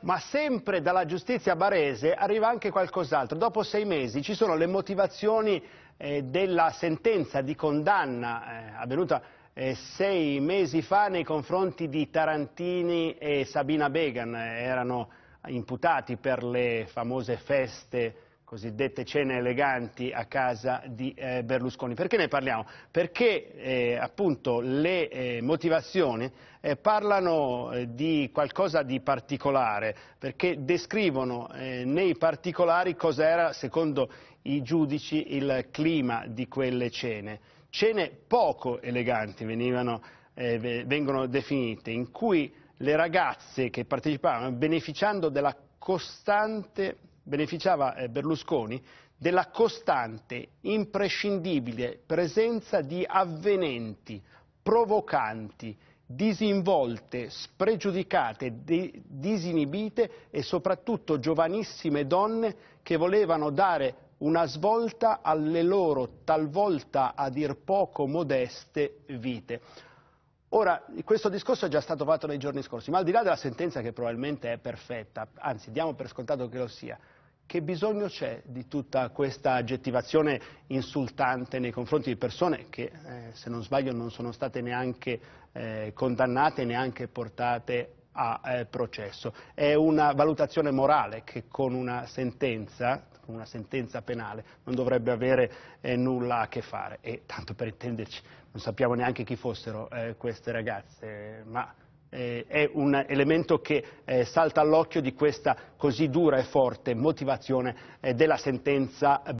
Ma sempre dalla giustizia barese arriva anche qualcos'altro. Dopo sei mesi ci sono le motivazioni eh, della sentenza di condanna eh, avvenuta eh, sei mesi fa nei confronti di Tarantini e Sabina Began. Erano imputati per le famose feste cosiddette cene eleganti a casa di eh, Berlusconi. Perché ne parliamo? Perché eh, appunto le eh, motivazioni eh, parlano eh, di qualcosa di particolare, perché descrivono eh, nei particolari cosa era, secondo i giudici, il clima di quelle cene. Cene poco eleganti venivano, vengono definite, in cui le ragazze che partecipavano, beneficiando della costante beneficiava eh, Berlusconi della costante, imprescindibile presenza di avvenenti, provocanti, disinvolte, spregiudicate, di, disinibite e soprattutto giovanissime donne che volevano dare una svolta alle loro talvolta a dir poco modeste vite. Ora, questo discorso è già stato fatto nei giorni scorsi, ma al di là della sentenza che probabilmente è perfetta, anzi diamo per scontato che lo sia, che bisogno c'è di tutta questa aggettivazione insultante nei confronti di persone che, eh, se non sbaglio, non sono state neanche eh, condannate, neanche portate a eh, processo? È una valutazione morale che con una sentenza, con una sentenza penale, non dovrebbe avere eh, nulla a che fare. E tanto per intenderci, non sappiamo neanche chi fossero eh, queste ragazze, ma eh, è un elemento che eh, salta all'occhio di questa così dura e forte motivazione eh, della sentenza